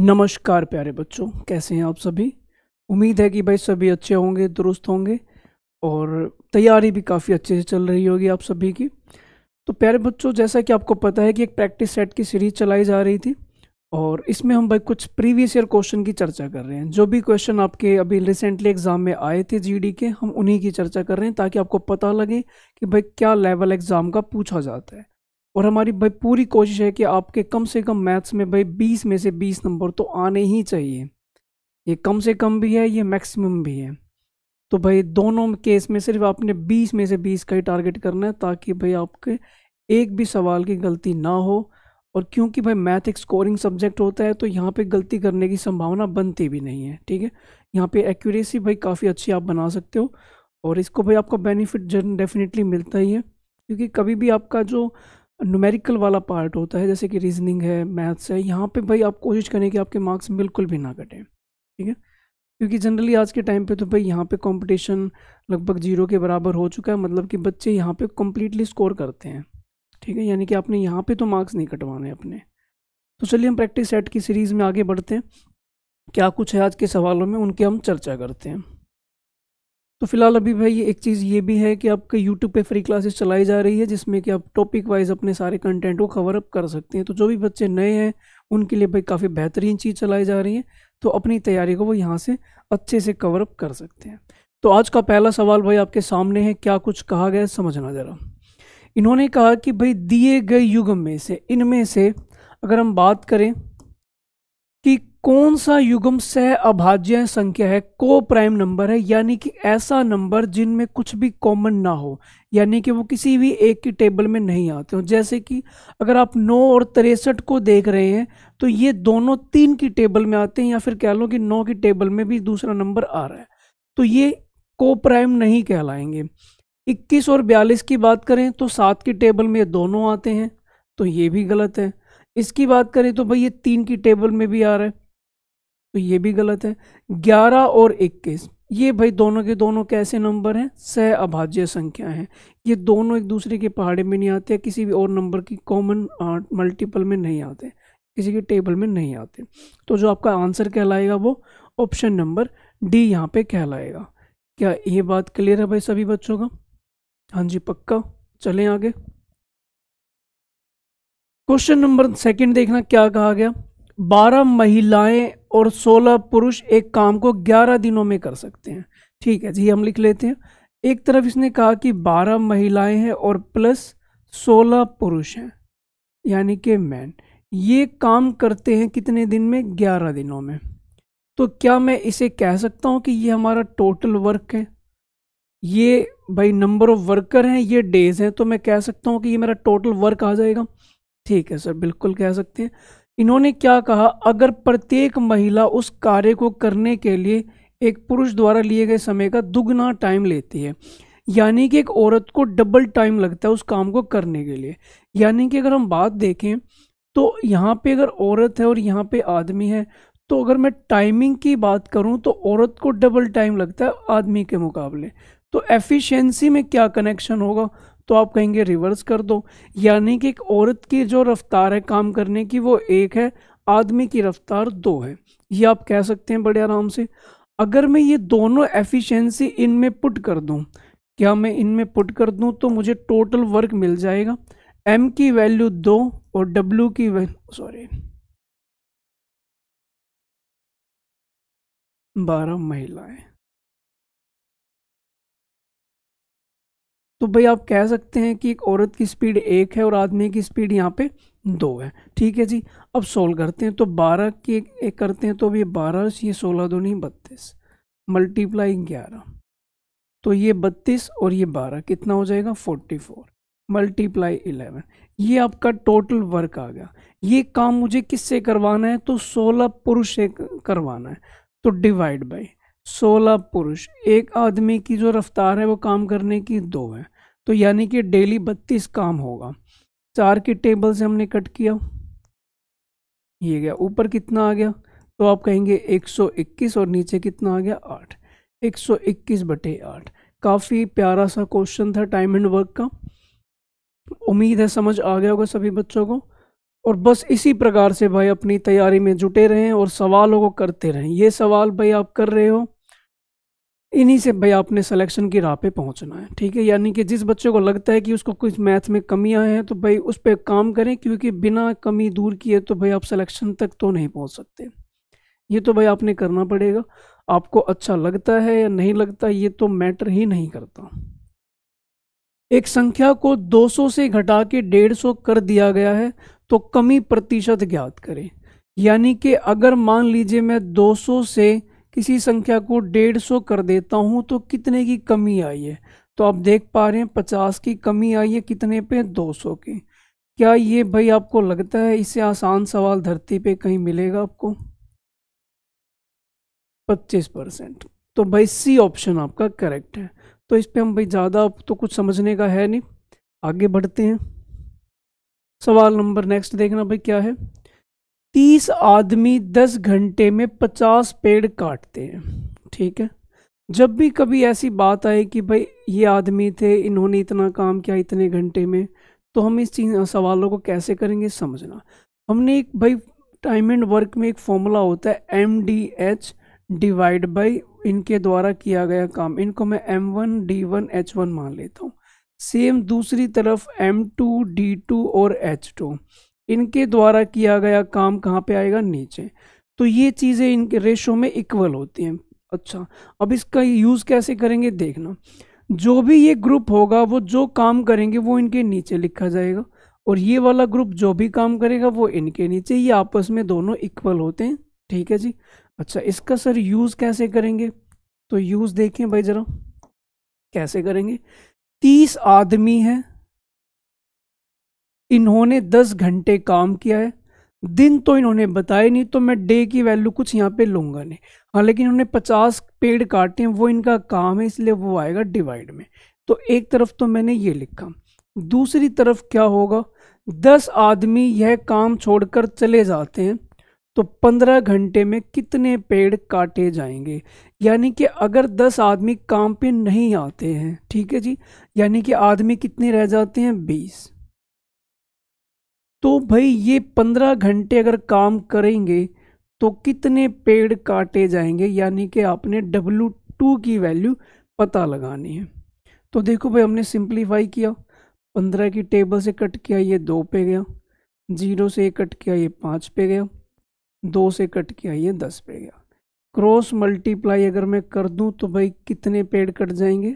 नमस्कार प्यारे बच्चों कैसे हैं आप सभी उम्मीद है कि भाई सभी अच्छे होंगे दुरुस्त होंगे और तैयारी भी काफ़ी अच्छे से चल रही होगी आप सभी की तो प्यारे बच्चों जैसा कि आपको पता है कि एक प्रैक्टिस सेट की सीरीज चलाई जा रही थी और इसमें हम भाई कुछ प्रीवियस ईयर क्वेश्चन की चर्चा कर रहे हैं जो भी क्वेश्चन आपके अभी रिसेंटली एग्ज़ाम में आए थे जी के हम उन्हीं की चर्चा कर रहे हैं ताकि आपको पता लगे कि भाई क्या लेवल एग्ज़ाम का पूछा जाता है और हमारी भाई पूरी कोशिश है कि आपके कम से कम मैथ्स में भाई बीस में से बीस नंबर तो आने ही चाहिए ये कम से कम भी है ये मैक्सिमम भी है तो भाई दोनों केस में सिर्फ आपने बीस में से बीस का ही टारगेट करना है ताकि भाई आपके एक भी सवाल की गलती ना हो और क्योंकि भाई मैथ एक स्कोरिंग सब्जेक्ट होता है तो यहाँ पे गलती करने की संभावना बनती भी नहीं है ठीक है यहाँ पे एक्यूरेसी भाई काफ़ी अच्छी आप बना सकते हो और इसको भाई आपका बेनिफिट डेफिनेटली मिलता ही है क्योंकि कभी भी आपका जो न्यूमेरिकल वाला पार्ट होता है जैसे कि रीजनिंग है मैथ्स है यहाँ पे भाई आप कोशिश करें कि आपके मार्क्स बिल्कुल भी ना कटें ठीक है क्योंकि जनरली आज के टाइम पे तो भाई यहाँ पे कंपटीशन लगभग जीरो के बराबर हो चुका है मतलब कि बच्चे यहाँ पे कम्प्लीटली स्कोर करते हैं ठीक है यानी कि आपने यहाँ पर तो मार्क्स नहीं कटवाने अपने तो चलिए हम प्रैक्टिस सेट की सीरीज़ में आगे बढ़ते हैं क्या कुछ है आज के सवालों में उनकी हम चर्चा करते हैं तो फिलहाल अभी भाई एक चीज़ ये भी है कि आपके यूट्यूब पे फ्री क्लासेस चलाई जा रही है जिसमें कि आप टॉपिक वाइज अपने सारे कंटेंट को कवर अप कर सकते हैं तो जो भी बच्चे नए हैं उनके लिए भाई काफ़ी बेहतरीन चीज़ चलाई जा रही है तो अपनी तैयारी को वो यहाँ से अच्छे से कवर अप कर सकते हैं तो आज का पहला सवाल भाई आपके सामने है क्या कुछ कहा गया समझना ज़रा इन्होंने कहा कि भाई दिए गए युग में से इनमें से अगर हम बात करें कौन सा युगम सह अभाज्य संख्या है को प्राइम नंबर है यानी कि ऐसा नंबर जिनमें कुछ भी कॉमन ना हो यानी कि वो किसी भी एक की टेबल में नहीं आते हो जैसे कि अगर आप 9 और तिरसठ को देख रहे हैं तो ये दोनों तीन की टेबल में आते हैं या फिर कह लो कि नौ की टेबल में भी दूसरा नंबर आ रहा है तो ये को प्राइम नहीं कहलाएंगे इक्कीस और बयालीस की बात करें तो सात की टेबल में ये दोनों आते हैं तो ये भी गलत है इसकी बात करें तो भाई ये तीन की टेबल में भी आ रहा है तो ये भी गलत है ग्यारह और इक्कीस ये भाई दोनों के दोनों कैसे नंबर हैं सह अभाज्य संख्या हैं ये दोनों एक दूसरे के पहाड़े में नहीं आते किसी भी और नंबर की कॉमन मल्टीपल में नहीं आते किसी के टेबल में नहीं आते तो जो आपका आंसर कहलाएगा वो ऑप्शन नंबर डी यहाँ पे कहलाएगा क्या ये बात क्लियर है भाई सभी बच्चों का हाँ जी पक्का चलें आगे क्वेश्चन नंबर सेकंड देखना क्या कहा गया बारह महिलाएं और सोलह पुरुष एक काम को ग्यारह दिनों में कर सकते हैं ठीक है जी हम लिख लेते हैं एक तरफ इसने कहा कि बारह महिलाएं हैं और प्लस सोलह पुरुष हैं यानी कि मैन ये काम करते हैं कितने दिन में ग्यारह दिनों में तो क्या मैं इसे कह सकता हूँ कि ये हमारा टोटल वर्क है ये भाई नंबर ऑफ वर्कर हैं ये डेज हैं तो मैं कह सकता हूँ कि ये मेरा टोटल वर्क आ जाएगा ठीक है सर बिल्कुल कह सकते हैं इन्होंने क्या कहा अगर प्रत्येक महिला उस कार्य को करने के लिए एक पुरुष द्वारा लिए गए समय का दुगना टाइम लेती है यानी कि एक औरत को डबल टाइम लगता है उस काम को करने के लिए यानी कि अगर हम बात देखें तो यहाँ पे अगर औरत है और यहाँ पे आदमी है तो अगर मैं टाइमिंग की बात करूँ तो औरत को डबल टाइम लगता है आदमी के मुकाबले तो एफिशिएंसी में क्या कनेक्शन होगा तो आप कहेंगे रिवर्स कर दो यानी कि एक औरत की जो रफ्तार है काम करने की वो एक है आदमी की रफ्तार दो है ये आप कह सकते हैं बड़े आराम से अगर मैं ये दोनों एफिशिएंसी इनमें पुट कर दूं क्या मैं इनमें पुट कर दूं तो मुझे टोटल वर्क मिल जाएगा एम की वैल्यू दो और डब्ल्यू की वैल्यू सॉरी बारह महिलाएं तो भाई आप कह सकते हैं कि एक औरत की स्पीड एक है और आदमी की स्पीड यहाँ पे दो है ठीक है जी अब सोल्व करते हैं तो बारह की एक, एक करते हैं तो अब ये बारह ये सोलह दो नहीं बत्तीस मल्टीप्लाई ग्यारह तो ये बत्तीस और ये बारह कितना हो जाएगा फोर्टी फोर मल्टीप्लाई इलेवन ये आपका टोटल वर्क आ गया ये काम मुझे किससे करवाना है तो सोलह पुरुष से करवाना है तो डिवाइड बाई सोलह पुरुष एक आदमी की जो रफ्तार है वो काम करने की दो है तो यानी कि डेली बत्तीस काम होगा चार की टेबल से हमने कट किया ये गया ऊपर कितना आ गया तो आप कहेंगे 121 और नीचे कितना आ गया आठ 121 बटे आठ काफ़ी प्यारा सा क्वेश्चन था टाइम एंड वर्क का उम्मीद है समझ आ गया होगा सभी बच्चों को और बस इसी प्रकार से भाई अपनी तैयारी में जुटे रहें और सवालों को करते रहें ये सवाल भाई आप कर रहे हो इन्हीं से भाई आपने सिलेक्शन की राह पे पहुंचना है ठीक है यानी कि जिस बच्चे को लगता है कि उसको कुछ मैथ में कमियां हैं तो भाई उस पर काम करें क्योंकि बिना कमी दूर किए तो भाई आप सिलेक्शन तक तो नहीं पहुंच सकते ये तो भाई आपने करना पड़ेगा आपको अच्छा लगता है या नहीं लगता ये तो मैटर ही नहीं करता एक संख्या को दो से घटा के डेढ़ कर दिया गया है तो कमी प्रतिशत ज्ञात करें यानी कि अगर मान लीजिए मैं दो से इसी संख्या को डेढ़ सौ कर देता हूँ तो कितने की कमी आई है तो आप देख पा रहे हैं पचास की कमी आई है कितने पे दो सौ की क्या ये भाई आपको लगता है इससे आसान सवाल धरती पे कहीं मिलेगा आपको पच्चीस परसेंट तो भाई सी ऑप्शन आपका करेक्ट है तो इस पर हम भाई ज़्यादा तो कुछ समझने का है नहीं आगे बढ़ते हैं सवाल नंबर नेक्स्ट देखना भाई क्या है तीस आदमी दस घंटे में पचास पेड़ काटते हैं ठीक है जब भी कभी ऐसी बात आए कि भाई ये आदमी थे इन्होंने इतना काम किया इतने घंटे में तो हम इस चीज सवालों को कैसे करेंगे समझना हमने एक भाई टाइम एंड वर्क में एक फॉर्मूला होता है M D H divide by इनके द्वारा किया गया काम इनको मैं M one D one H one मान लेता हूँ सेम दूसरी तरफ एम टू डी टू और एच टू इनके द्वारा किया गया काम कहाँ पे आएगा नीचे तो ये चीज़ें इनके रेशो में इक्वल होती हैं अच्छा अब इसका यूज़ कैसे करेंगे देखना जो भी ये ग्रुप होगा वो जो काम करेंगे वो इनके नीचे लिखा जाएगा और ये वाला ग्रुप जो भी काम करेगा वो इनके नीचे ये आपस में दोनों इक्वल होते हैं ठीक है जी अच्छा इसका सर यूज़ कैसे करेंगे तो यूज़ देखें भाई ज़रा कैसे करेंगे तीस आदमी है इन्होंने दस घंटे काम किया है दिन तो इन्होंने बताया नहीं तो मैं डे की वैल्यू कुछ यहाँ पे लूँगा नहीं हाँ लेकिन इन्होंने पचास पेड़ काटे हैं वो इनका काम है इसलिए वो आएगा डिवाइड में तो एक तरफ तो मैंने ये लिखा दूसरी तरफ क्या होगा दस आदमी यह काम छोड़कर चले जाते हैं तो पंद्रह घंटे में कितने पेड़ काटे जाएंगे यानी कि अगर दस आदमी काम पे नहीं आते हैं ठीक है जी यानी कि आदमी कितने रह जाते हैं बीस तो भाई ये पंद्रह घंटे अगर काम करेंगे तो कितने पेड़ काटे जाएंगे यानी कि आपने डब्लू टू की वैल्यू पता लगानी है तो देखो भाई हमने सिंप्लीफाई किया पंद्रह की टेबल से कट किया ये दो पे गया जीरो से कट किया ये पाँच पे गया दो से कट किया ये दस पे गया क्रॉस मल्टीप्लाई अगर मैं कर दूं तो भाई कितने पेड़ कट जाएंगे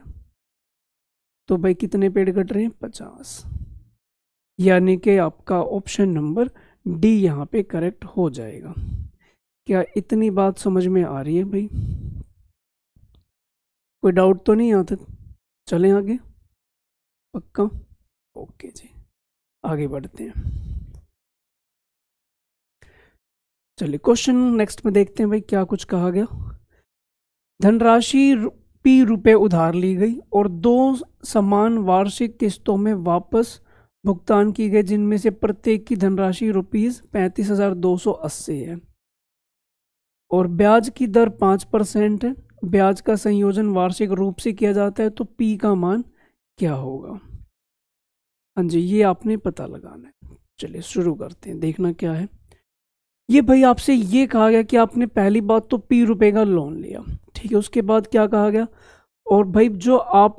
तो भाई कितने पेड़ कट रहे हैं पचास यानी कि आपका ऑप्शन नंबर डी यहाँ पे करेक्ट हो जाएगा क्या इतनी बात समझ में आ रही है भाई कोई डाउट तो नहीं यहाँ तक चलें आगे पक्का ओके जी आगे बढ़ते हैं चलिए क्वेश्चन नेक्स्ट में देखते हैं भाई क्या कुछ कहा गया धनराशि पी रुपए उधार ली गई और दो समान वार्षिक किस्तों में वापस भुगतान किए गए जिनमें से प्रत्येक की धनराशि रुपीज़ पैंतीस हज़ार दो सौ अस्सी है और ब्याज की दर पाँच परसेंट है ब्याज का संयोजन वार्षिक रूप से किया जाता है तो पी का मान क्या होगा हाँ जी ये आपने पता लगाना है चलिए शुरू करते हैं देखना क्या है ये भाई आपसे ये कहा गया कि आपने पहली बात तो पी रुपए का लोन लिया ठीक है उसके बाद क्या कहा गया और भाई जो आप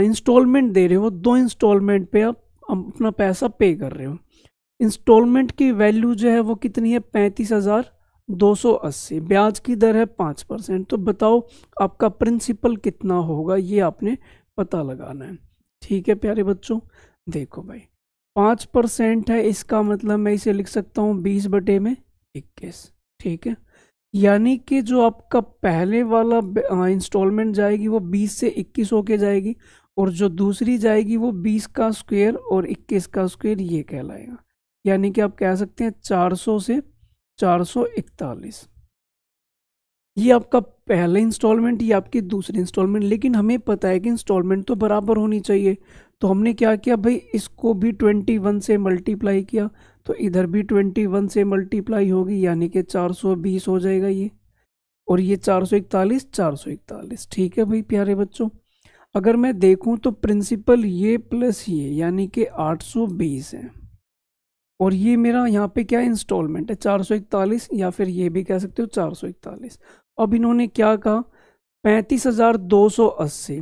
इंस्टॉलमेंट हाँ, दे रहे हो दो इंस्टॉलमेंट पे आप अपना पैसा पे कर रहे हो इंस्टॉलमेंट की वैल्यू जो है वो कितनी है पैंतीस हज़ार दो सौ अस्सी ब्याज की दर है पाँच परसेंट तो बताओ आपका प्रिंसिपल कितना होगा ये आपने पता लगाना है ठीक है प्यारे बच्चों देखो भाई पाँच परसेंट है इसका मतलब मैं इसे लिख सकता हूँ बीस बटे में इक्कीस ठीक है यानी कि जो आपका पहले वाला इंस्टॉलमेंट हाँ, जाएगी वो बीस से इक्कीस होके जाएगी और जो दूसरी जाएगी वो बीस का स्क्वेयर और इक्कीस का स्क्वेयर ये कहलाएगा यानी कि आप कह सकते हैं चार सौ से चार सौ इकतालीस ये आपका पहला इंस्टॉलमेंट ये आपकी दूसरी इंस्टॉलमेंट लेकिन हमें पता है कि इंस्टॉलमेंट तो बराबर होनी चाहिए तो हमने क्या किया भाई इसको भी ट्वेंटी वन से मल्टीप्लाई किया तो इधर भी ट्वेंटी वन से मल्टीप्लाई होगी यानी कि चार सौ बीस हो जाएगा ये और ये चार सौ इकतालीस चार सौ इकतालीस ठीक है भाई प्यारे बच्चों अगर मैं देखूं तो प्रिंसिपल ये प्लस ये यानी कि 820 है और ये मेरा यहाँ पे क्या इंस्टॉलमेंट है 441 या फिर ये भी कह सकते हो 441 अब इन्होंने क्या कहा पैंतीस हज़ार दो सौ अस्सी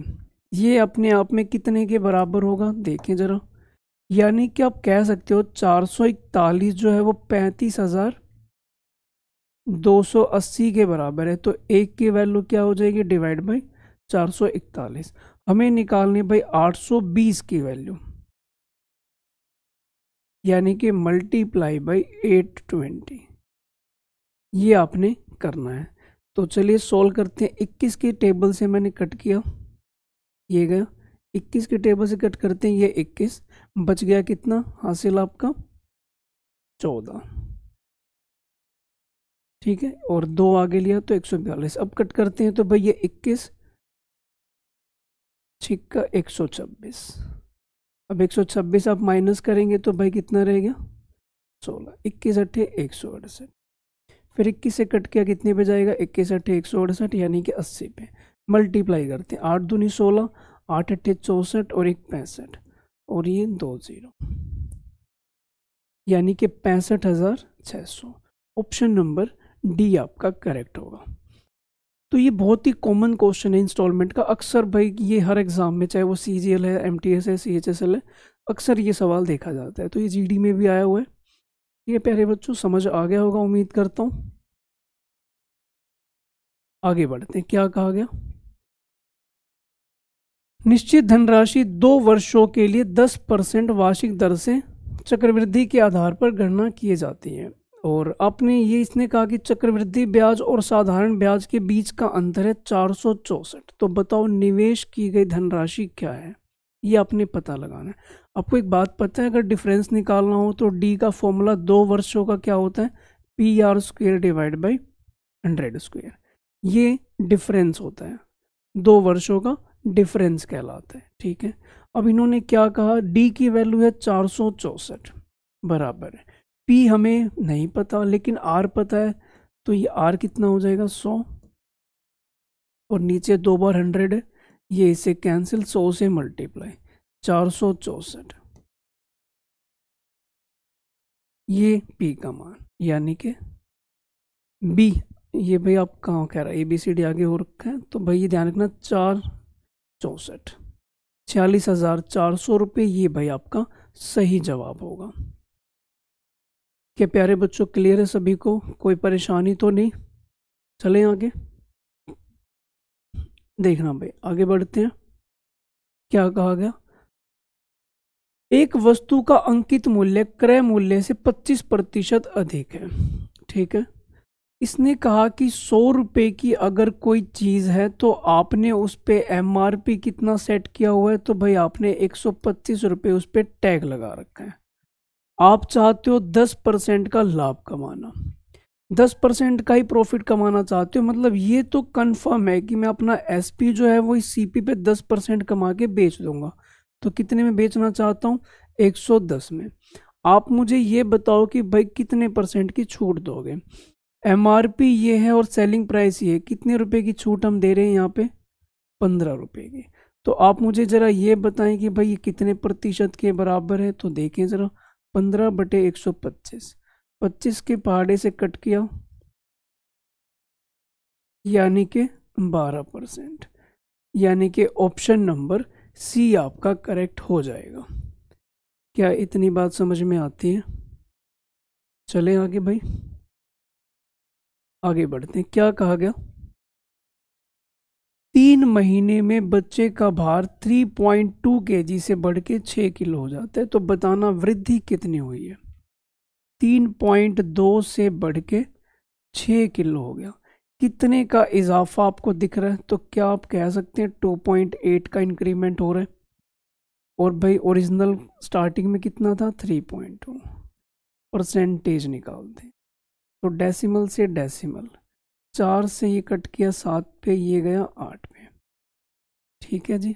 ये अपने आप में कितने के बराबर होगा देखें ज़रा यानी कि आप कह सकते हो चार सौ इकतालीस जो है वो पैंतीस हज़ार दो सौ अस्सी के बराबर है तो एक की वैल्यू क्या हो जाएगी डिवाइड बाई चार सौ इकतालीस हमें निकालनी भाई 820 की वैल्यू यानी कि मल्टीप्लाई बाई 820 ये आपने करना है तो चलिए सॉल्व करते हैं 21 के टेबल से मैंने कट किया ये गया 21 के टेबल से कट करते हैं ये 21 बच गया कितना हासिल आपका 14 ठीक है और दो आगे लिया तो एक अब कट करते हैं तो भाई ये 21 छिक्का एक सौ छब्बीस अब एक सौ छब्बीस आप माइनस करेंगे तो भाई कितना रहेगा सोलह इक्कीस अट्ठे एक सौ अड़सठ फिर इक्कीस से कट किया कितने पे जाएगा इक्कीस अट्ठे एक सौ अड़सठ यानी कि अस्सी पे मल्टीप्लाई करते हैं आठ दूनी सोलह आठ अट्ठे चौंसठ और एक पैंसठ और ये दो ज़ीरो यानी कि पैंसठ हज़ार छः सौ ऑप्शन नंबर डी आपका करेक्ट होगा तो ये बहुत ही कॉमन क्वेश्चन है इंस्टॉलमेंट का अक्सर भाई ये हर एग्ज़ाम में चाहे वो सी जी एल है एम टी एस है सी एच एस एल है अक्सर ये सवाल देखा जाता है तो ये जी डी में भी आया हुआ है है प्यारे बच्चों समझ आ गया होगा उम्मीद करता हूँ आगे बढ़ते हैं क्या कहा गया निश्चित धनराशि दो वर्षों के लिए दस परसेंट वार्षिक दर से चक्रवृद्धि के आधार पर गणना किए जाती है और आपने ये इसने कहा कि चक्रवृद्धि ब्याज और साधारण ब्याज के बीच का अंतर है चार तो बताओ निवेश की गई धनराशि क्या है ये आपने पता लगाना है आपको एक बात पता है अगर डिफरेंस निकालना हो तो डी का फॉर्मूला दो वर्षों का क्या होता है P R square divide by hundred square ये डिफरेंस होता है दो वर्षों का डिफरेंस कहलाता है ठीक है अब इन्होंने क्या कहा डी की वैल्यू है चार बराबर है पी हमें नहीं पता लेकिन आर पता है तो ये आर कितना हो जाएगा सौ और नीचे दो बार हंड्रेड है ये इसे कैंसिल सौ से मल्टीप्लाई चार सौ चौसठ ये पी का मान यानी कि बी ये भाई आप कहाँ कह रहा है ए बी सी डी आगे हो रखा है तो भाई ये ध्यान रखना चार चौसठ छियालीस हज़ार चार सौ रुपये ये भाई आपका सही जवाब होगा के प्यारे बच्चों क्लियर है सभी को कोई परेशानी तो नहीं चले आगे देखना भाई आगे बढ़ते हैं क्या कहा गया एक वस्तु का अंकित मूल्य क्रय मूल्य से 25 प्रतिशत अधिक है ठीक है इसने कहा कि सौ रुपये की अगर कोई चीज़ है तो आपने उस पर एम कितना सेट किया हुआ है तो भाई आपने एक सौ पच्चीस रुपये उस पर टैग लगा रखा है आप चाहते हो दस परसेंट का लाभ कमाना दस परसेंट का ही प्रॉफिट कमाना चाहते हो मतलब ये तो कंफर्म है कि मैं अपना एसपी जो है वो इस सीपी पे दस परसेंट कमा के बेच दूंगा तो कितने में बेचना चाहता हूँ एक सौ दस में आप मुझे ये बताओ कि भाई कितने परसेंट की छूट दोगे एम आर पी ये है और सेलिंग प्राइस ये है कितने रुपये की छूट हम दे रहे हैं यहाँ पर पंद्रह रुपये की तो आप मुझे ज़रा ये बताएं कि भाई ये कितने प्रतिशत के बराबर है तो देखें ज़रा पंद्रह बटे एक सौ पच्चीस पच्चीस के पहाड़े से कट किया यानी कि बारह परसेंट यानी कि ऑप्शन नंबर सी आपका करेक्ट हो जाएगा क्या इतनी बात समझ में आती है चले आगे भाई आगे बढ़ते हैं क्या कहा गया तीन महीने में बच्चे का भार 3.2 पॉइंट से बढ़ के छः किलो हो जाता है तो बताना वृद्धि कितनी हुई है 3.2 से बढ़ के छः किलो हो गया कितने का इजाफा आपको दिख रहा है तो क्या आप कह सकते हैं 2.8 का इंक्रीमेंट हो रहा है और भाई ओरिजिनल स्टार्टिंग में कितना था 3.2 परसेंटेज निकालते तो डेसिमल से डेसिमल चार से ये कट किया सात पे ये गया आठ पे ठीक है जी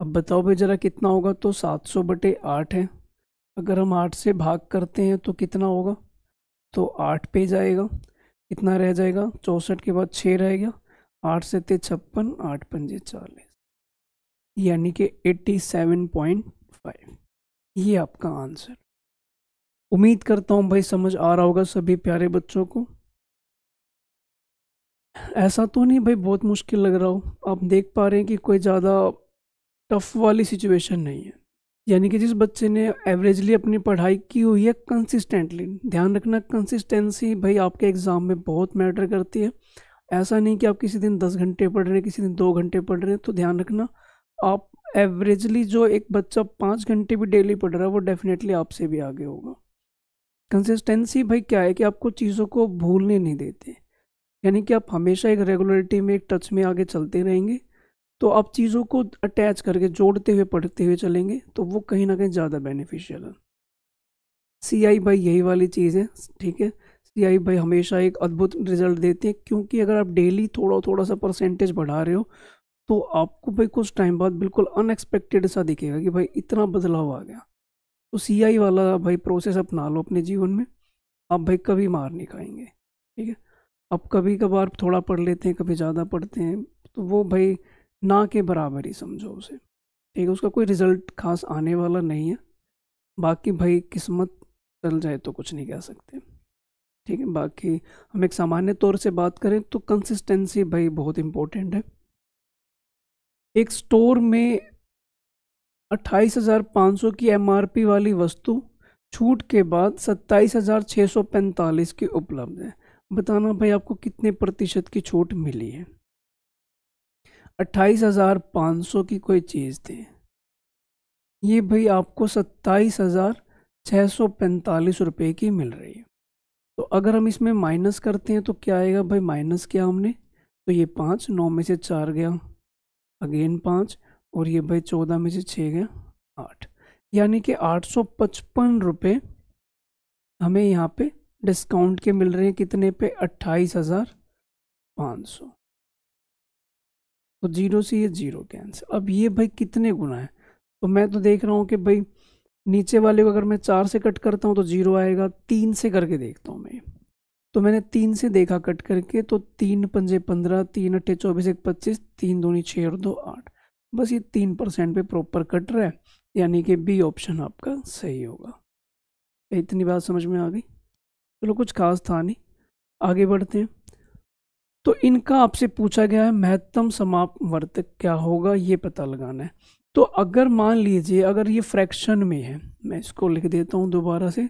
अब बताओ भाई ज़रा कितना होगा तो सात सौ बटे आठ है अगर हम आठ से भाग करते हैं तो कितना होगा तो आठ पे जाएगा कितना रह जाएगा चौंसठ के बाद छः रहेगा आठ से ते छप्पन आठ पंजे चालीस यानी कि एट्टी सेवन पॉइंट फाइव ये आपका आंसर उम्मीद करता हूँ भाई समझ आ रहा होगा सभी प्यारे बच्चों को ऐसा तो नहीं भाई बहुत मुश्किल लग रहा हो आप देख पा रहे हैं कि कोई ज़्यादा टफ वाली सिचुएशन नहीं है यानी कि जिस बच्चे ने एवरेजली अपनी पढ़ाई की हुई है कंसिस्टेंटली ध्यान रखना कंसिस्टेंसी भाई आपके एग्ज़ाम में बहुत मैटर करती है ऐसा नहीं कि आप किसी दिन दस घंटे पढ़ रहे हैं किसी दिन दो घंटे पढ़ रहे हैं तो ध्यान रखना आप एवरेजली जो एक बच्चा पाँच घंटे भी डेली पढ़ रहा है वो डेफिनेटली आपसे भी आगे होगा कंसिस्टेंसी भाई क्या है कि आपको चीज़ों को भूलने नहीं देते यानी कि आप हमेशा एक रेगुलरिटी में एक टच में आगे चलते रहेंगे तो आप चीज़ों को अटैच करके जोड़ते हुए पढ़ते हुए चलेंगे तो वो कहीं ना कहीं ज़्यादा बेनिफिशियल है सी आई बाई यही वाली चीज़ है ठीक है सी आई बाई हमेशा एक अद्भुत रिजल्ट देते हैं क्योंकि अगर आप डेली थोड़ा थोड़ा सा परसेंटेज बढ़ा रहे हो तो आपको भाई कुछ टाइम बाद बिल्कुल अनएक्सपेक्टेड सा दिखेगा कि भाई इतना बदलाव आ गया तो सी आई वाला भाई प्रोसेस अपना लो अपने जीवन में आप भाई कभी मार नहीं खाएंगे ठीक है अब कभी कभार थोड़ा पढ़ लेते हैं कभी ज़्यादा पढ़ते हैं तो वो भाई ना के बराबर ही समझो उसे ठीक है उसका कोई रिज़ल्ट खास आने वाला नहीं है बाकी भाई किस्मत चल जाए तो कुछ नहीं कह सकते ठीक है बाकी हम एक सामान्य तौर से बात करें तो कंसिस्टेंसी भाई बहुत इम्पोर्टेंट है एक स्टोर में अट्ठाईस हज़ार पाँच सौ की एमआरपी वाली वस्तु छूट के बाद सत्ताईस हज़ार छः सौ पैंतालीस की उपलब्ध है बताना भाई आपको कितने प्रतिशत की छूट मिली है अट्ठाईस हज़ार पाँच सौ की कोई चीज़ थी ये भाई आपको सत्ताईस हज़ार छः सौ पैंतालीस रुपये की मिल रही है तो अगर हम इसमें माइनस करते हैं तो क्या आएगा भाई माइनस किया हमने तो ये पाँच नौ में से चार गया अगेन पाँच और ये भाई चौदह में से छः गया आठ यानी कि आठ सौ पचपन रुपये हमें यहाँ पे डिस्काउंट के मिल रहे हैं कितने पे अट्ठाईस हज़ार पाँच सौ तो जीरो से ये जीरो कैंसिल अब ये भाई कितने गुना है तो मैं तो देख रहा हूँ कि भाई नीचे वाले को अगर मैं चार से कट करता हूँ तो जीरो आएगा तीन से करके देखता हूँ मैं तो मैंने तीन से देखा कट करके तो तीन पंजे पंद्रह तीन अट्ठे चौबीस एक पच्चीस तीन दोनी छः और दो आठ बस ये तीन परसेंट पे प्रॉपर कट रहा है यानी कि बी ऑप्शन आपका सही होगा इतनी बात समझ में आ गई चलो कुछ खास था नहीं आगे बढ़ते हैं तो इनका आपसे पूछा गया है महत्तम समाप्त वर्तक क्या होगा ये पता लगाना है तो अगर मान लीजिए अगर ये फ्रैक्शन में है मैं इसको लिख देता हूँ दोबारा से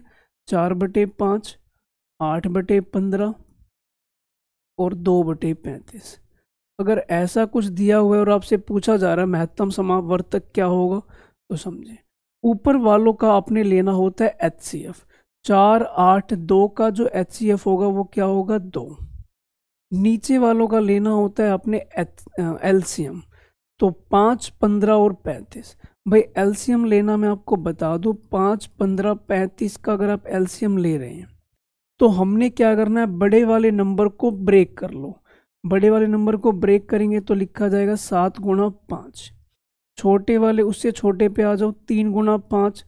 चार बटे पाँच आठ बटे पंद्रह और दो बटे पैंतीस अगर ऐसा कुछ दिया हुआ है और आपसे पूछा जा रहा है महत्तम समापवर्तक क्या होगा तो समझें ऊपर वालों का आपने लेना होता है एच सी एफ़ चार आठ दो का जो एच सी एफ होगा वो क्या होगा दो नीचे वालों का लेना होता है अपने एलसीएम तो पाँच पंद्रह और पैंतीस भाई एलसीएम लेना मैं आपको बता दूँ पाँच पंद्रह पैंतीस का अगर आप एलसीएम ले रहे हैं तो हमने क्या करना है बड़े वाले नंबर को ब्रेक कर लो बड़े वाले नंबर को ब्रेक करेंगे तो लिखा जाएगा सात गुणा पाँच छोटे वाले उससे छोटे पे आ जाओ तीन गुणा पाँच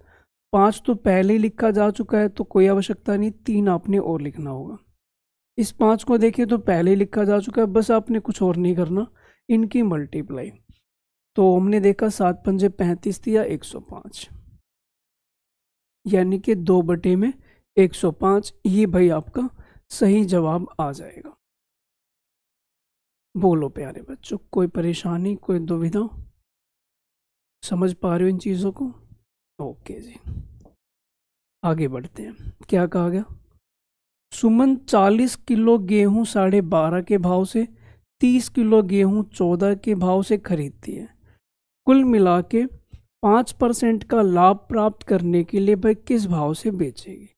पांच तो पहले ही लिखा जा चुका है तो कोई आवश्यकता नहीं तीन आपने और लिखना होगा इस पांच को देखिए तो पहले लिखा जा चुका है बस आपने कुछ और नहीं करना इनकी मल्टीप्लाई तो हमने देखा सात पंजे पैंतीस थी या एक सौ पाँच यानी कि दो बटे में एक सौ पाँच ये भाई आपका सही जवाब आ जाएगा बोलो प्यारे बच्चों कोई परेशानी कोई दुविधा समझ पा रहे हो इन चीज़ों को ओके जी आगे बढ़ते हैं क्या कहा गया सुमन चालीस किलो गेहूं साढ़े बारह के भाव से तीस किलो गेहूं चौदह के भाव से खरीदती है कुल मिला के पाँच परसेंट का लाभ प्राप्त करने के लिए भाई किस भाव से बेचेगी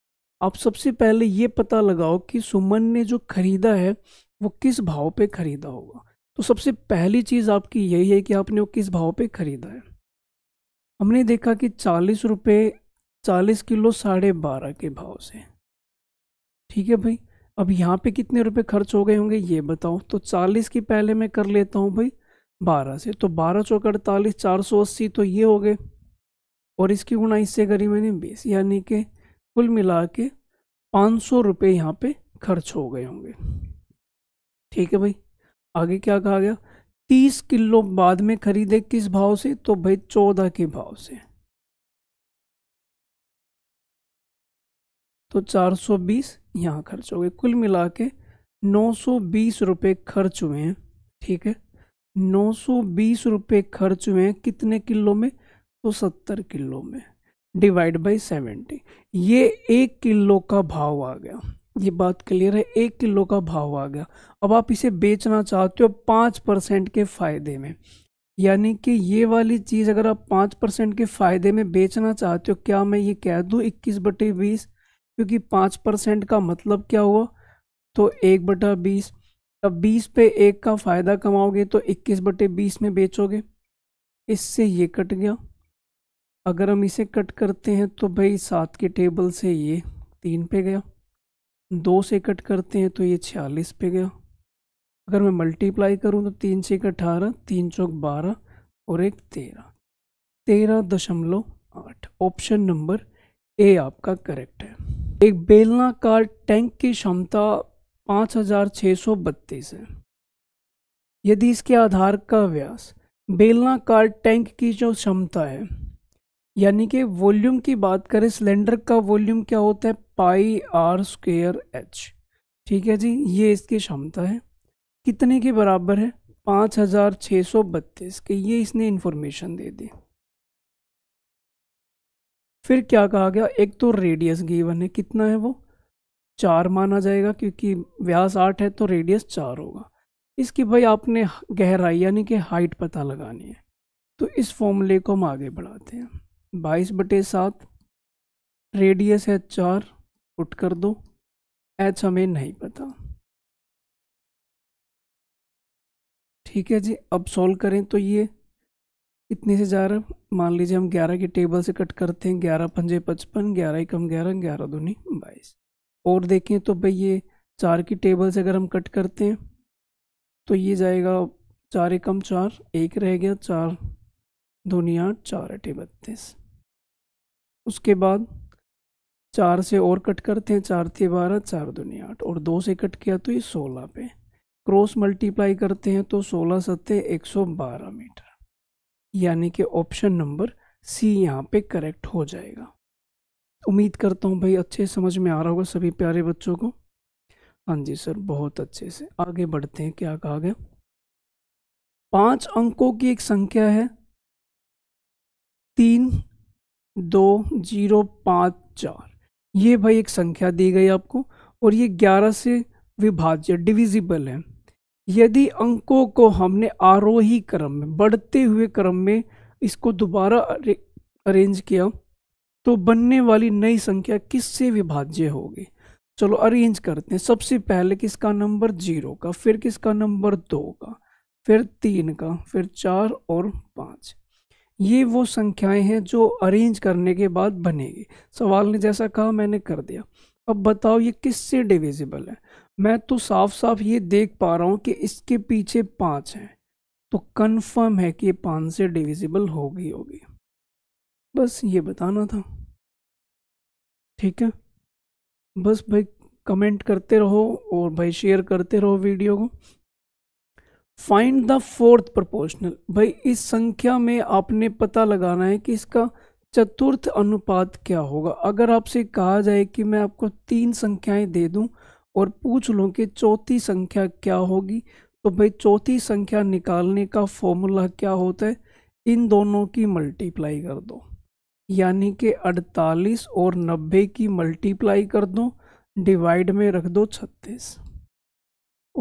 आप सबसे पहले ये पता लगाओ कि सुमन ने जो खरीदा है वो किस भाव पे खरीदा होगा तो सबसे पहली चीज़ आपकी यही है कि आपने वो किस भाव पे खरीदा है हमने देखा कि चालीस रुपये चालीस किलो साढ़े बारह के भाव से ठीक है भाई अब यहाँ पे कितने रुपए खर्च हो गए होंगे ये बताओ तो चालीस की पहले मैं कर लेता हूँ भाई बारह से तो बारह चौक अड़तालीस चार सौ अस्सी तो ये हो गए और इसकी गुणा इससे करी मैंने बीस यानी कि कुल मिला के पाँच सौ रुपये यहाँ पर खर्च हो गए होंगे ठीक है भाई आगे क्या कहा गया तीस किलो बाद में खरीदे किस भाव से तो भाई चौदह के भाव से तो चार सौ बीस यहाँ खर्च हो गए कुल मिला के नौ सौ बीस रुपये खर्च हुए हैं ठीक है नौ सौ बीस रुपये खर्च हुए हैं कितने किलो में तो सत्तर किलो में डिवाइड बाई सेवेंटी ये एक किलो का भाव आ गया ये बात क्लियर है एक किलो का भाव आ गया अब आप इसे बेचना चाहते हो पाँच परसेंट के फ़ायदे में यानी कि ये वाली चीज़ अगर आप पाँच परसेंट के फ़ायदे में बेचना चाहते हो क्या मैं ये कह दूँ इक्कीस बटे बीस क्योंकि पाँच परसेंट का मतलब क्या हुआ तो एक बटा बीस अब बीस पे एक का फ़ायदा कमाओगे तो इक्कीस बटे बीस में बेचोगे इससे ये कट गया अगर हम इसे कट करते हैं तो भाई सात के टेबल से ये तीन पे गया दो से कट करते हैं तो ये छियालीस पे गया अगर मैं मल्टीप्लाई करूँ तो तीन से एक अठारह तीन चौक बारह और एक तेरह तेरह दशमलव आठ ऑप्शन नंबर ए आपका करेक्ट है एक बेलनाकार टैंक की क्षमता पाँच हजार छः सौ बत्तीस है यदि इसके आधार का व्यास बेलनाकार टैंक की जो क्षमता है यानी कि वॉल्यूम की बात करें सिलेंडर का वॉल्यूम क्या होता है पाई आर स्क्वेयर एच ठीक है जी ये इसकी क्षमता है कितने के बराबर है पाँच हज़ार छः सौ बत्तीस के ये इसने इन्फॉर्मेशन दे दी फिर क्या कहा गया एक तो रेडियस गीवन है कितना है वो चार माना जाएगा क्योंकि व्यास आठ है तो रेडियस चार होगा इसकी भाई आपने गहराई यानी कि हाइट पता लगानी है तो इस फॉर्मूले को हम आगे बढ़ाते हैं बाईस बटे सात रेडियस है चार पुट कर दो एच हमें नहीं पता ठीक है जी अब सॉल्व करें तो ये इतने से जा रहा मान लीजिए हम ग्यारह के टेबल से कट करते हैं ग्यारह पंजे पचपन ग्यारह एकम ग्यारह ग्यारह दूनी बाईस और देखें तो भाई ये चार की टेबल से अगर हम कट करते हैं तो ये जाएगा चार एकम चार एक रह गया चार दूनी आठ चार अठे बत्तीस उसके बाद चार से और कट करते हैं चार थे बारह चार दुनिया आठ और दो से कट किया तो ये सोलह पे क्रॉस मल्टीप्लाई करते हैं तो सोलह सत्ते एक सौ बारह मीटर यानी कि ऑप्शन नंबर सी यहाँ पे करेक्ट हो जाएगा उम्मीद करता हूँ भाई अच्छे समझ में आ रहा होगा सभी प्यारे बच्चों को हाँ जी सर बहुत अच्छे से आगे बढ़ते हैं क्या कहा गया पांच अंकों की एक संख्या है तीन दो जीरो पाँच चार ये भाई एक संख्या दी गई आपको और ये ग्यारह से विभाज्य डिविजिबल है यदि अंकों को हमने आरोही क्रम में बढ़ते हुए क्रम में इसको दोबारा अरे, अरेंज किया तो बनने वाली नई संख्या किससे विभाज्य होगी चलो अरेंज करते हैं सबसे पहले किसका नंबर जीरो का फिर किसका नंबर दो का फिर तीन का फिर चार और पाँच ये वो संख्याएं हैं जो अरेंज करने के बाद बनेगी सवाल ने जैसा कहा मैंने कर दिया अब बताओ ये किससे डिविजिबल है मैं तो साफ साफ ये देख पा रहा हूँ कि इसके पीछे पाँच हैं तो कन्फर्म है कि ये पाँच से डिविजिबल होगी होगी बस ये बताना था ठीक है बस भाई कमेंट करते रहो और भाई शेयर करते रहो वीडियो को फाइंड द फोर्थ प्रपोर्शनल भाई इस संख्या में आपने पता लगाना है कि इसका चतुर्थ अनुपात क्या होगा अगर आपसे कहा जाए कि मैं आपको तीन संख्याएं दे दूं और पूछ लूं कि चौथी संख्या क्या होगी तो भाई चौथी संख्या निकालने का फॉर्मूला क्या होता है इन दोनों की मल्टीप्लाई कर दो यानी कि 48 और 90 की मल्टीप्लाई कर दो डिवाइड में रख दो 36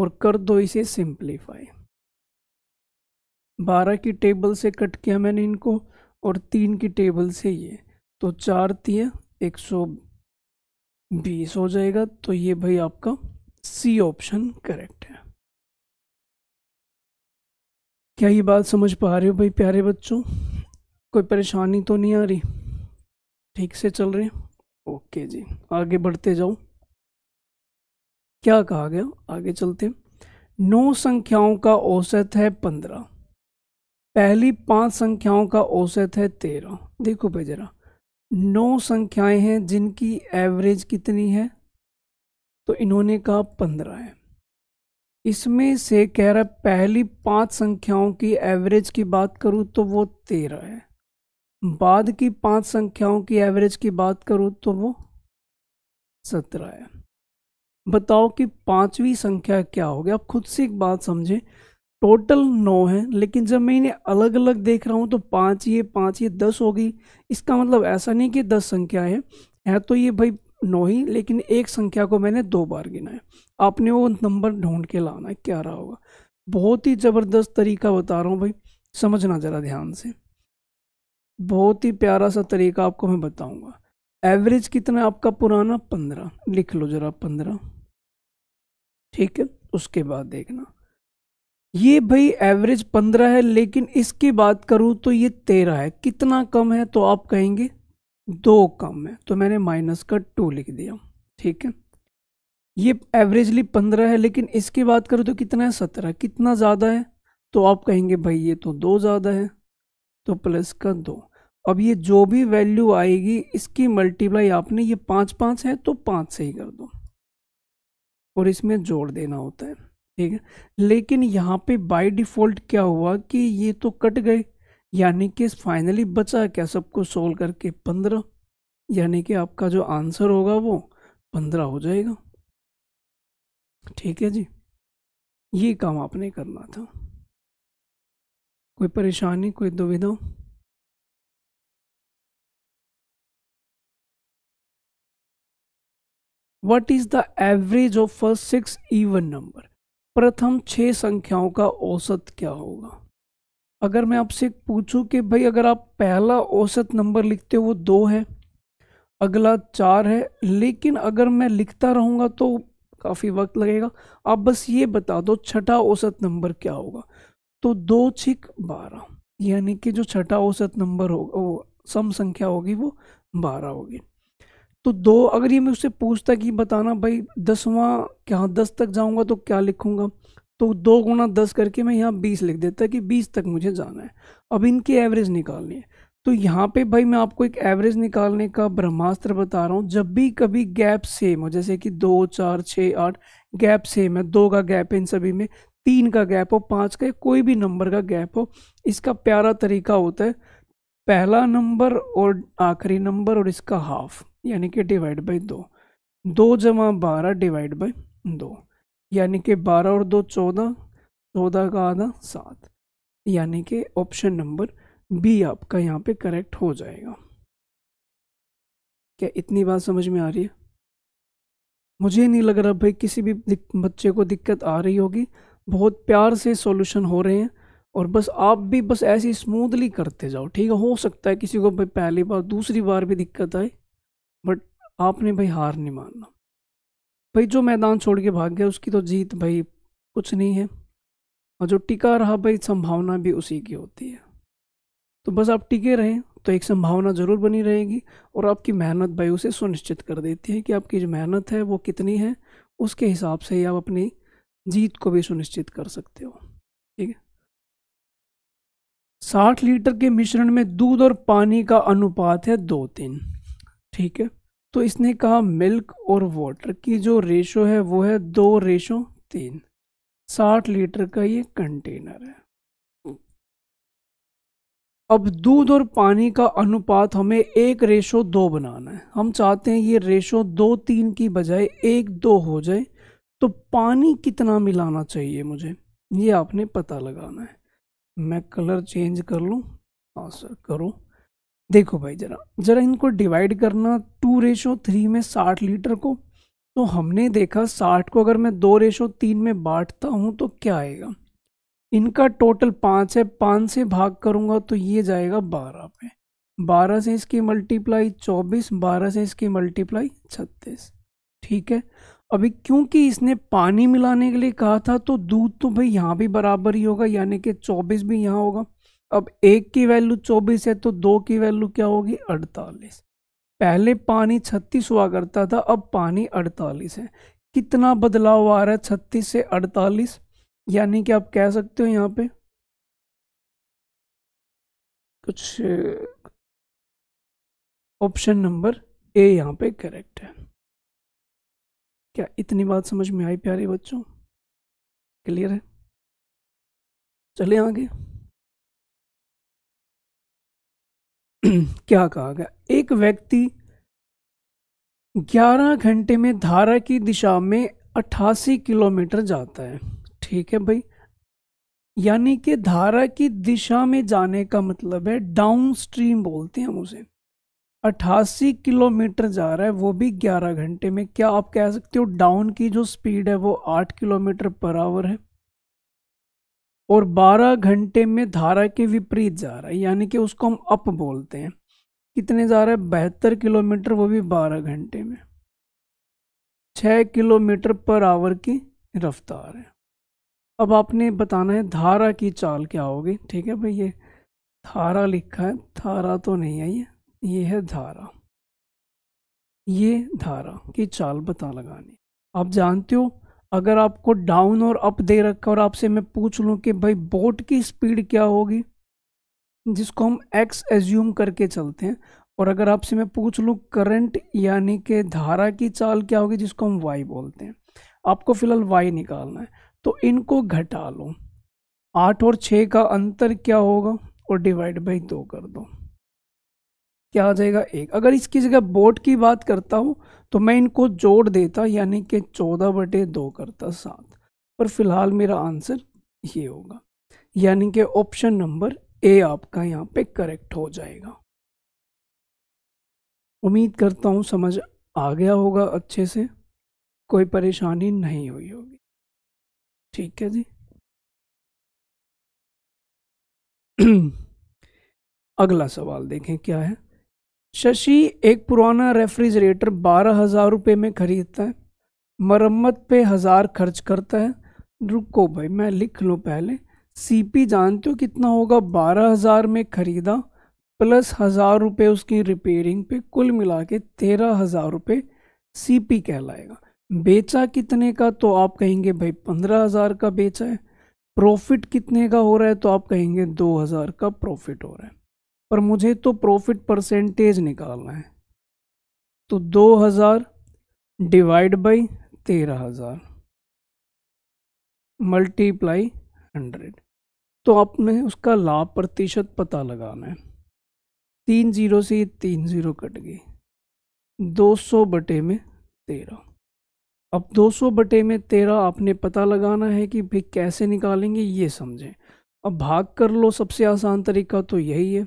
और कर दो इसे सिंप्लीफाई बारह की टेबल से कट किया मैंने इनको और तीन की टेबल से ये तो चार तीन एक सौ बीस हो जाएगा तो ये भाई आपका सी ऑप्शन करेक्ट है क्या ये बात समझ पा रहे हो भाई प्यारे बच्चों कोई परेशानी तो नहीं आ रही ठीक से चल रहे ओके जी आगे बढ़ते जाओ क्या कहा गया आगे चलते नौ संख्याओं का औसत है पंद्रह पहली पांच संख्याओं का औसत है तेरह देखो भाई जरा नौ संख्याएं हैं जिनकी एवरेज कितनी है तो इन्होंने कहा पंद्रह है इसमें से कह रहा पहली पांच संख्याओं की एवरेज की बात करूं तो वो तेरह है बाद की पांच संख्याओं की एवरेज की बात करूं तो वो सत्रह है बताओ कि पांचवी संख्या क्या होगी आप खुद से एक बात समझें टोटल नौ है लेकिन जब मैं इन्हें अलग अलग देख रहा हूँ तो पाँच ये पाँच ये दस हो गई इसका मतलब ऐसा नहीं कि दस संख्या है है तो ये भाई नौ ही लेकिन एक संख्या को मैंने दो बार गिना है आपने वो नंबर ढूंढ के लाना है क्या रहा होगा बहुत ही ज़बरदस्त तरीका बता रहा हूँ भाई समझना ज़रा ध्यान से बहुत ही प्यारा सा तरीका आपको मैं बताऊँगा एवरेज कितना आपका पुराना पंद्रह लिख लो ज़रा पंद्रह ठीक है उसके बाद देखना ये भाई एवरेज पंद्रह है लेकिन इसकी बात करूँ तो ये तेरह है कितना कम है तो आप कहेंगे दो कम है तो मैंने माइनस का टू लिख दिया ठीक है ये एवरेजली पंद्रह है लेकिन इसकी बात करूँ तो कितना है सत्रह कितना ज़्यादा है तो आप कहेंगे भाई ये तो दो ज़्यादा है तो प्लस का दो अब ये जो भी वैल्यू आएगी इसकी मल्टीप्लाई आपने ये पाँच पाँच है तो पाँच से ही कर दो और इसमें जोड़ देना होता है ठीक है लेकिन यहाँ पे बाय डिफ़ॉल्ट क्या हुआ कि ये तो कट गए यानी कि फाइनली बचा क्या सबको सोल्व करके पंद्रह यानी कि आपका जो आंसर होगा वो पंद्रह हो जाएगा ठीक है जी ये काम आपने करना था कोई परेशानी कोई दुविधा what is the average of first six even number प्रथम छः संख्याओं का औसत क्या होगा अगर मैं आपसे पूछूं कि भाई अगर आप पहला औसत नंबर लिखते हो वो दो है अगला चार है लेकिन अगर मैं लिखता रहूँगा तो काफ़ी वक्त लगेगा आप बस ये बता दो छठा औसत नंबर क्या होगा तो दो छिक बारह यानी कि जो छठा औसत नंबर होगा वो सम संख्या होगी वो बारह होगी तो दो अगर ये मैं उससे पूछता कि बताना भाई दसवां क्या हाँ, दस तक जाऊँगा तो क्या लिखूँगा तो दो गुना दस करके मैं यहाँ बीस लिख देता कि बीस तक मुझे जाना है अब इनकी एवरेज निकालनी है तो यहाँ पे भाई मैं आपको एक एवरेज निकालने का ब्रह्मास्त्र बता रहा हूँ जब भी कभी गैप सेम हो जैसे कि दो चार छः आठ गैप सेम है दो का गैप है इन सभी में तीन का गैप हो पाँच का कोई भी नंबर का गैप हो इसका प्यारा तरीका होता है पहला नंबर और आखिरी नंबर और इसका हाफ यानी कि डिवाइड बाई दो दो जमा बारह डिवाइड बाई दो यानी कि बारह और दो चौदह चौदह का आधा सात यानी कि ऑप्शन नंबर बी आपका यहाँ पे करेक्ट हो जाएगा क्या इतनी बात समझ में आ रही है मुझे नहीं लग रहा भाई किसी भी बच्चे को दिक्कत आ रही होगी बहुत प्यार से सॉल्यूशन हो रहे हैं और बस आप भी बस ऐसे स्मूथली करते जाओ ठीक है हो सकता है किसी को भाई पहली बार दूसरी बार भी दिक्कत आए बट आपने भाई हार नहीं मानना भाई जो मैदान छोड़ के भाग गया उसकी तो जीत भाई कुछ नहीं है और जो टिका रहा भाई संभावना भी उसी की होती है तो बस आप टिके रहें तो एक संभावना ज़रूर बनी रहेगी और आपकी मेहनत भाई उसे सुनिश्चित कर देती है कि आपकी जो मेहनत है वो कितनी है उसके हिसाब से ही आप अपनी जीत को भी सुनिश्चित कर सकते हो ठीक है साठ लीटर के मिश्रण में दूध और पानी का अनुपात है दो तीन ठीक है तो इसने कहा मिल्क और वाटर की जो रेशो है वो है दो रेशो तीन साठ लीटर का ये कंटेनर है अब दूध और पानी का अनुपात हमें एक रेशो दो बनाना है हम चाहते हैं ये रेशो दो तीन की बजाय एक दो हो जाए तो पानी कितना मिलाना चाहिए मुझे ये आपने पता लगाना है मैं कलर चेंज कर लूँ हाँ सर करो देखो भाई जरा जरा इनको डिवाइड करना टू रेशो थ्री में साठ लीटर को तो हमने देखा साठ को अगर मैं दो रेशो तीन में बांटता हूँ तो क्या आएगा इनका टोटल पाँच है पाँच से भाग करूँगा तो ये जाएगा बारह पे बारह से इसकी मल्टीप्लाई चौबीस बारह से इसकी मल्टीप्लाई छत्तीस ठीक है अभी क्योंकि इसने पानी मिलाने के लिए कहा था तो दूध तो भाई यहाँ भी बराबर ही होगा यानी कि चौबीस भी यहाँ होगा अब एक की वैल्यू चौबीस है तो दो की वैल्यू क्या होगी अड़तालीस पहले पानी छत्तीस हुआ करता था अब पानी अड़तालीस है कितना बदलाव आ रहा है छत्तीस से अड़तालीस यानी कि आप कह सकते हो यहाँ पे कुछ ऑप्शन नंबर ए यहाँ पे करेक्ट है क्या इतनी बात समझ में आई प्यारे बच्चों क्लियर है चले आगे क्या कहा गया एक व्यक्ति 11 घंटे में धारा की दिशा में 88 किलोमीटर जाता है ठीक है भाई यानी कि धारा की दिशा में जाने का मतलब है डाउन स्ट्रीम बोलते हैं हम उसे 88 किलोमीटर जा रहा है वो भी 11 घंटे में क्या आप कह सकते हो डाउन की जो स्पीड है वो 8 किलोमीटर पर आवर है और 12 घंटे में धारा के विपरीत जा रहा है यानी कि उसको हम अप बोलते हैं कितने जा रहा है बहत्तर किलोमीटर वो भी 12 घंटे में 6 किलोमीटर पर आवर की रफ्तार है अब आपने बताना है धारा की चाल क्या होगी ठीक है भाई ये धारा लिखा है धारा तो नहीं है ये ये है धारा ये धारा की चाल बता लगानी आप जानते हो अगर आपको डाउन और अप दे रखा और आपसे मैं पूछ लूँ कि भाई बोट की स्पीड क्या होगी जिसको हम एक्स एज्यूम करके चलते हैं और अगर आपसे मैं पूछ लूँ करंट यानी कि धारा की चाल क्या होगी जिसको हम वाई बोलते हैं आपको फिलहाल वाई निकालना है तो इनको घटा लो आठ और छः का अंतर क्या होगा और डिवाइड बाई दो कर दो क्या आ जाएगा एक अगर इसकी जगह बोट की बात करता हूँ तो मैं इनको जोड़ देता यानी कि चौदह बटे दो करता सात पर फिलहाल मेरा आंसर ये होगा यानी कि ऑप्शन नंबर ए आपका यहाँ पे करेक्ट हो जाएगा उम्मीद करता हूँ समझ आ गया होगा अच्छे से कोई परेशानी नहीं हुई होगी ठीक है जी अगला सवाल देखें क्या है शशि एक पुराना रेफ्रिजरेटर बारह हज़ार रुपये में खरीदता है मरम्मत पे हज़ार खर्च करता है रुको भाई मैं लिख लूँ पहले सीपी जानते हो कितना होगा बारह हज़ार में ख़रीदा प्लस हज़ार रुपये उसकी रिपेयरिंग पे कुल मिला के तेरह हज़ार रुपये सी कहलाएगा बेचा कितने का तो आप कहेंगे भाई पंद्रह हज़ार का बेचा है प्रॉफिट कितने का हो रहा है तो आप कहेंगे दो हज़ार का प्रॉफिट हो रहा है पर मुझे तो प्रॉफिट परसेंटेज निकालना है तो दो हज़ार डिवाइड बाई तेरह हज़ार मल्टीप्लाई हंड्रेड तो आपने उसका लाभ प्रतिशत पता लगाना है तीन जीरो से तीन जीरो कट गई दो सौ बटे में तेरह अब 200 बटे में तेरह आपने पता लगाना है कि भाई कैसे निकालेंगे ये समझें अब भाग कर लो सबसे आसान तरीका तो यही है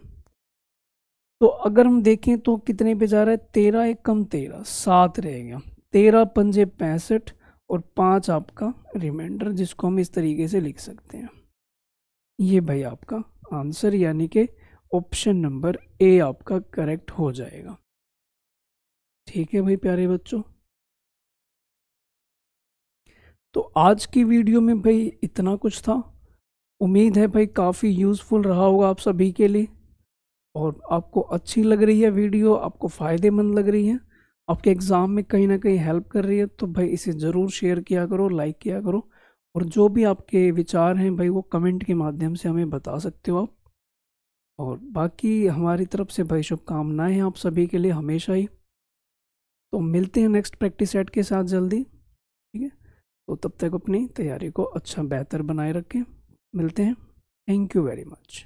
तो अगर हम देखें तो कितने पे जा रहा है तेरह एक कम तेरह सात रहेगा तेरह पंजे पैंसठ और पाँच आपका रिमाइंडर जिसको हम इस तरीके से लिख सकते हैं ये भाई आपका आंसर यानी कि ऑप्शन नंबर ए आपका करेक्ट हो जाएगा ठीक है भाई प्यारे बच्चों तो आज की वीडियो में भाई इतना कुछ था उम्मीद है भाई काफ़ी यूज़फुल रहा होगा आप सभी के लिए और आपको अच्छी लग रही है वीडियो आपको फ़ायदेमंद लग रही है आपके एग्ज़ाम में कहीं ना कहीं हेल्प कर रही है तो भाई इसे ज़रूर शेयर किया करो लाइक किया करो और जो भी आपके विचार हैं भाई वो कमेंट के माध्यम से हमें बता सकते हो आप और बाकी हमारी तरफ से भाई शुभकामनाएँ हैं आप सभी के लिए हमेशा ही तो मिलते हैं नेक्स्ट प्रैक्टिस सेट के साथ जल्दी ठीक है तो तब तक अपनी तैयारी को अच्छा बेहतर बनाए रखें मिलते हैं थैंक यू वेरी मच